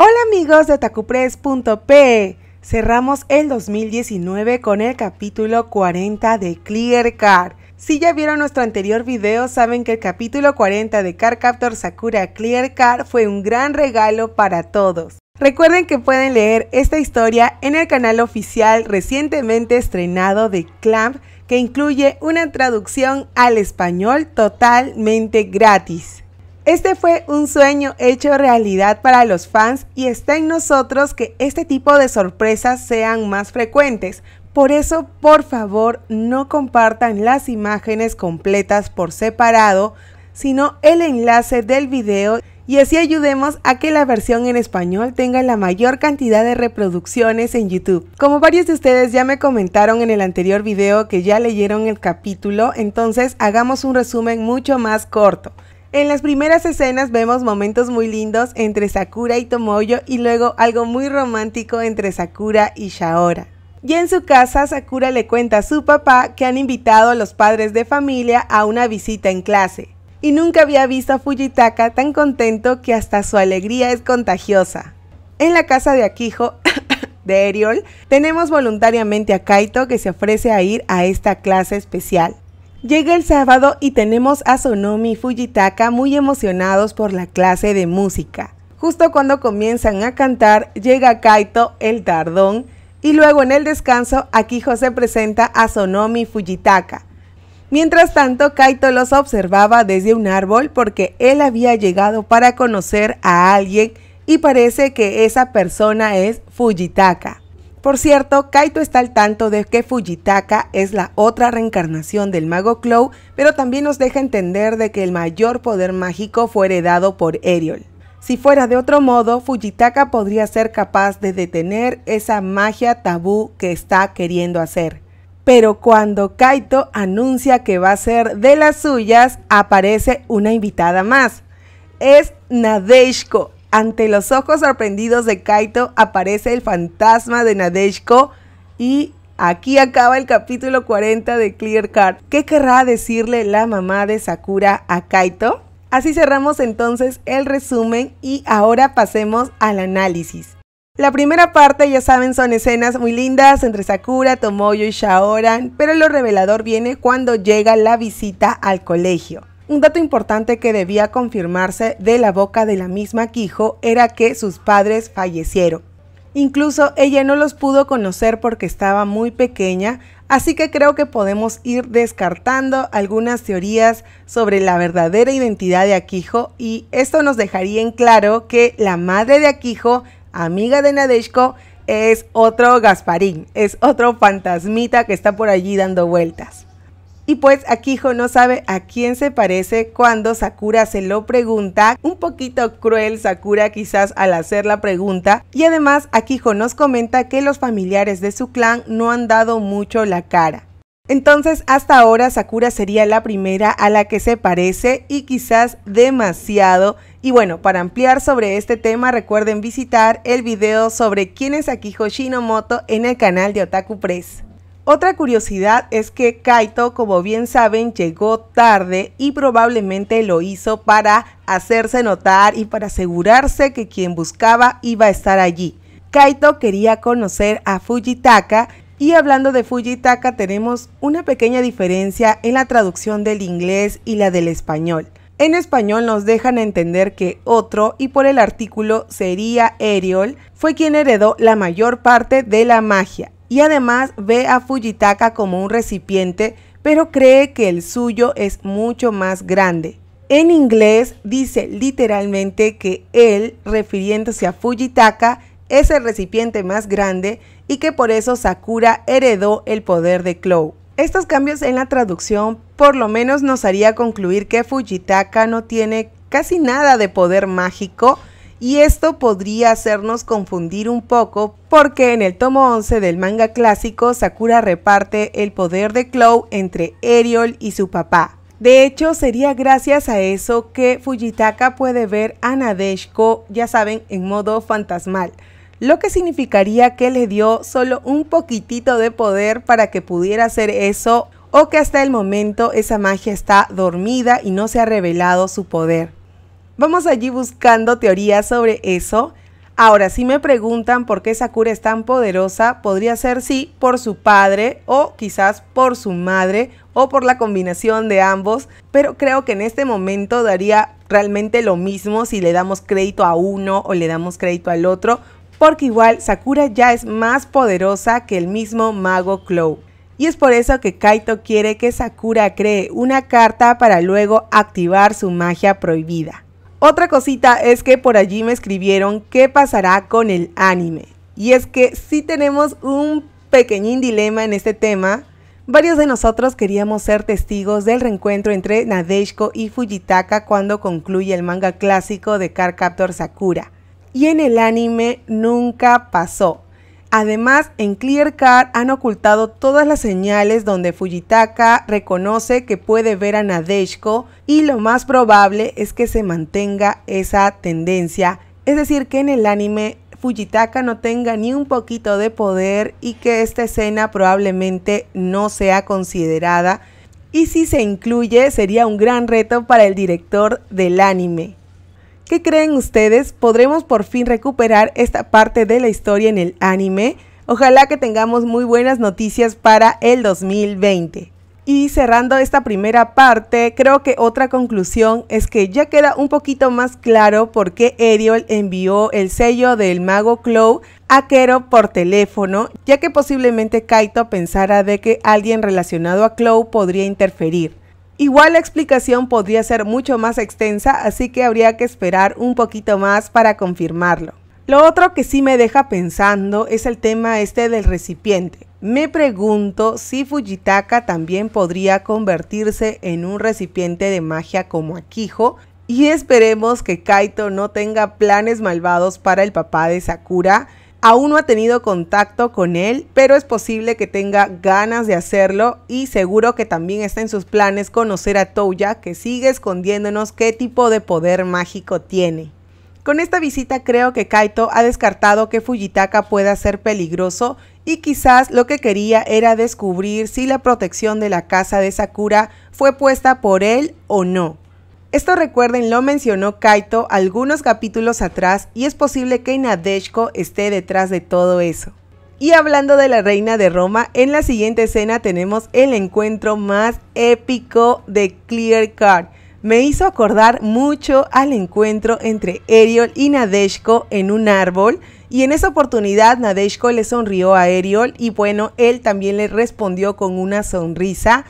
Hola amigos de tacupres.p. Cerramos el 2019 con el capítulo 40 de Clear Car. Si ya vieron nuestro anterior video, saben que el capítulo 40 de Car Captor Sakura Clear Car fue un gran regalo para todos. Recuerden que pueden leer esta historia en el canal oficial recientemente estrenado de Clamp, que incluye una traducción al español totalmente gratis. Este fue un sueño hecho realidad para los fans y está en nosotros que este tipo de sorpresas sean más frecuentes. Por eso, por favor, no compartan las imágenes completas por separado, sino el enlace del video y así ayudemos a que la versión en español tenga la mayor cantidad de reproducciones en YouTube. Como varios de ustedes ya me comentaron en el anterior video que ya leyeron el capítulo, entonces hagamos un resumen mucho más corto. En las primeras escenas vemos momentos muy lindos entre Sakura y Tomoyo y luego algo muy romántico entre Sakura y Shaora. Y en su casa, Sakura le cuenta a su papá que han invitado a los padres de familia a una visita en clase. Y nunca había visto a Fujitaka tan contento que hasta su alegría es contagiosa. En la casa de Akiho, de Eriol, tenemos voluntariamente a Kaito que se ofrece a ir a esta clase especial. Llega el sábado y tenemos a Sonomi y Fujitaka muy emocionados por la clase de música. Justo cuando comienzan a cantar, llega Kaito, el tardón, y luego en el descanso, aquí se presenta a Sonomi Fujitaka. Mientras tanto, Kaito los observaba desde un árbol porque él había llegado para conocer a alguien y parece que esa persona es Fujitaka. Por cierto, Kaito está al tanto de que Fujitaka es la otra reencarnación del mago Clow, pero también nos deja entender de que el mayor poder mágico fue heredado por Eriol. Si fuera de otro modo, Fujitaka podría ser capaz de detener esa magia tabú que está queriendo hacer. Pero cuando Kaito anuncia que va a ser de las suyas, aparece una invitada más. Es Nadeshko, ante los ojos sorprendidos de Kaito aparece el fantasma de Nadeshko y aquí acaba el capítulo 40 de Clear Card. ¿Qué querrá decirle la mamá de Sakura a Kaito? Así cerramos entonces el resumen y ahora pasemos al análisis. La primera parte, ya saben, son escenas muy lindas entre Sakura, Tomoyo y Shaoran, pero lo revelador viene cuando llega la visita al colegio. Un dato importante que debía confirmarse de la boca de la misma Quijo era que sus padres fallecieron. Incluso ella no los pudo conocer porque estaba muy pequeña, así que creo que podemos ir descartando algunas teorías sobre la verdadera identidad de Akijo y esto nos dejaría en claro que la madre de Akijo, amiga de Nadeshko, es otro Gasparín, es otro fantasmita que está por allí dando vueltas. Y pues Akiho no sabe a quién se parece cuando Sakura se lo pregunta. Un poquito cruel Sakura quizás al hacer la pregunta. Y además Akiho nos comenta que los familiares de su clan no han dado mucho la cara. Entonces, hasta ahora Sakura sería la primera a la que se parece y quizás demasiado. Y bueno, para ampliar sobre este tema, recuerden visitar el video sobre quién es Akiho Shinomoto en el canal de Otaku Press. Otra curiosidad es que Kaito, como bien saben, llegó tarde y probablemente lo hizo para hacerse notar y para asegurarse que quien buscaba iba a estar allí. Kaito quería conocer a Fujitaka y hablando de Fujitaka tenemos una pequeña diferencia en la traducción del inglés y la del español. En español nos dejan entender que otro, y por el artículo sería Eriol, fue quien heredó la mayor parte de la magia y además ve a Fujitaka como un recipiente, pero cree que el suyo es mucho más grande. En inglés dice literalmente que él, refiriéndose a Fujitaka, es el recipiente más grande y que por eso Sakura heredó el poder de Clow. Estos cambios en la traducción por lo menos nos haría concluir que Fujitaka no tiene casi nada de poder mágico, y esto podría hacernos confundir un poco porque en el tomo 11 del manga clásico Sakura reparte el poder de Clow entre Eriol y su papá. De hecho, sería gracias a eso que Fujitaka puede ver a Nadeshiko, ya saben, en modo fantasmal, lo que significaría que le dio solo un poquitito de poder para que pudiera hacer eso o que hasta el momento esa magia está dormida y no se ha revelado su poder. Vamos allí buscando teorías sobre eso. Ahora, si me preguntan por qué Sakura es tan poderosa, podría ser sí por su padre o quizás por su madre o por la combinación de ambos, pero creo que en este momento daría realmente lo mismo si le damos crédito a uno o le damos crédito al otro, porque igual Sakura ya es más poderosa que el mismo mago Clow. Y es por eso que Kaito quiere que Sakura cree una carta para luego activar su magia prohibida. Otra cosita es que por allí me escribieron qué pasará con el anime. Y es que si tenemos un pequeñín dilema en este tema. Varios de nosotros queríamos ser testigos del reencuentro entre Nadeshiko y Fujitaka cuando concluye el manga clásico de Cardcaptor Sakura. Y en el anime nunca pasó. Además, en Clear Card han ocultado todas las señales donde Fujitaka reconoce que puede ver a Nadeshko y lo más probable es que se mantenga esa tendencia. Es decir, que en el anime Fujitaka no tenga ni un poquito de poder y que esta escena probablemente no sea considerada. Y si se incluye, sería un gran reto para el director del anime. ¿Qué creen ustedes? ¿Podremos por fin recuperar esta parte de la historia en el anime? Ojalá que tengamos muy buenas noticias para el 2020. Y cerrando esta primera parte, creo que otra conclusión es que ya queda un poquito más claro por qué Eriol envió el sello del mago Chloe a Kero por teléfono, ya que posiblemente Kaito pensara de que alguien relacionado a Chloe podría interferir. Igual la explicación podría ser mucho más extensa, así que habría que esperar un poquito más para confirmarlo. Lo otro que sí me deja pensando es el tema este del recipiente. Me pregunto si Fujitaka también podría convertirse en un recipiente de magia como Akiho y esperemos que Kaito no tenga planes malvados para el papá de Sakura Aún no ha tenido contacto con él, pero es posible que tenga ganas de hacerlo y seguro que también está en sus planes conocer a Touya, que sigue escondiéndonos qué tipo de poder mágico tiene. Con esta visita creo que Kaito ha descartado que Fujitaka pueda ser peligroso y quizás lo que quería era descubrir si la protección de la casa de Sakura fue puesta por él o no. Esto recuerden lo mencionó Kaito algunos capítulos atrás y es posible que Nadeshko esté detrás de todo eso. Y hablando de la reina de Roma, en la siguiente escena tenemos el encuentro más épico de Clear Card. Me hizo acordar mucho al encuentro entre Eriol y Nadeshko en un árbol. Y en esa oportunidad Nadeshko le sonrió a Eriol y bueno, él también le respondió con una sonrisa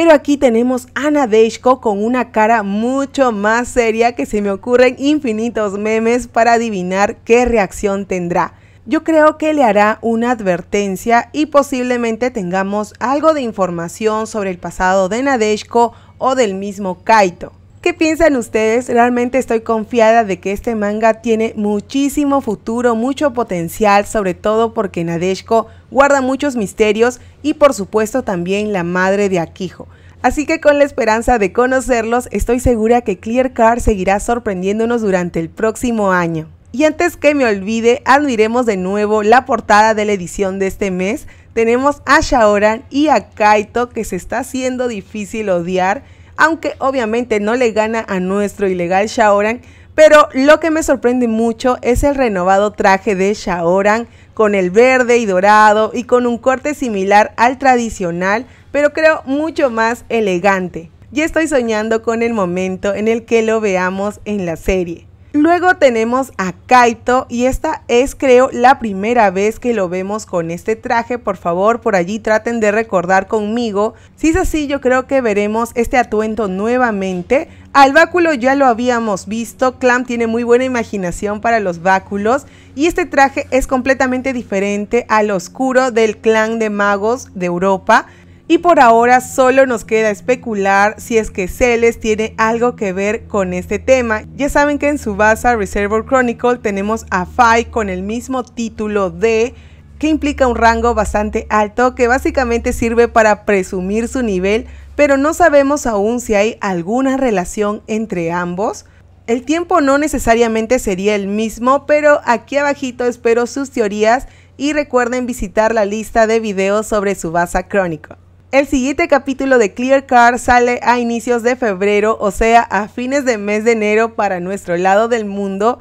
pero aquí tenemos a Nadeshko con una cara mucho más seria que se me ocurren infinitos memes para adivinar qué reacción tendrá. Yo creo que le hará una advertencia y posiblemente tengamos algo de información sobre el pasado de Nadeshko o del mismo Kaito. ¿Qué piensan ustedes? Realmente estoy confiada de que este manga tiene muchísimo futuro, mucho potencial, sobre todo porque Nadeshko guarda muchos misterios y por supuesto también la madre de Akijo. Así que con la esperanza de conocerlos, estoy segura que Clear Card seguirá sorprendiéndonos durante el próximo año. Y antes que me olvide, admiremos de nuevo la portada de la edición de este mes. Tenemos a Shaoran y a Kaito que se está haciendo difícil odiar aunque obviamente no le gana a nuestro ilegal Shaoran, pero lo que me sorprende mucho es el renovado traje de Shaoran con el verde y dorado y con un corte similar al tradicional, pero creo mucho más elegante. Y estoy soñando con el momento en el que lo veamos en la serie. Luego tenemos a Kaito y esta es creo la primera vez que lo vemos con este traje, por favor por allí traten de recordar conmigo. Si es así yo creo que veremos este atuendo nuevamente. Al báculo ya lo habíamos visto, Clam tiene muy buena imaginación para los báculos y este traje es completamente diferente al oscuro del clan de magos de Europa. Y por ahora solo nos queda especular si es que Celes tiene algo que ver con este tema. Ya saben que en Subasa Reservoir Chronicle tenemos a Fai con el mismo título de que implica un rango bastante alto que básicamente sirve para presumir su nivel, pero no sabemos aún si hay alguna relación entre ambos. El tiempo no necesariamente sería el mismo, pero aquí abajito espero sus teorías y recuerden visitar la lista de videos sobre su Subasa Chronicle. El siguiente capítulo de Clear Car sale a inicios de febrero, o sea, a fines de mes de enero para nuestro lado del mundo,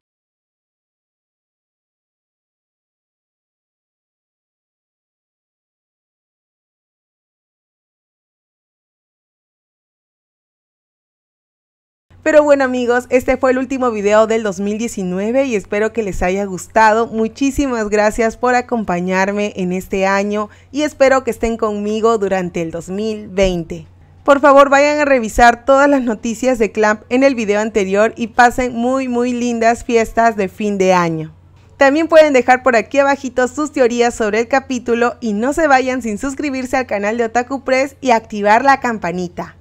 Pero bueno amigos, este fue el último video del 2019 y espero que les haya gustado. Muchísimas gracias por acompañarme en este año y espero que estén conmigo durante el 2020. Por favor vayan a revisar todas las noticias de Clamp en el video anterior y pasen muy muy lindas fiestas de fin de año. También pueden dejar por aquí abajito sus teorías sobre el capítulo y no se vayan sin suscribirse al canal de Otaku Press y activar la campanita.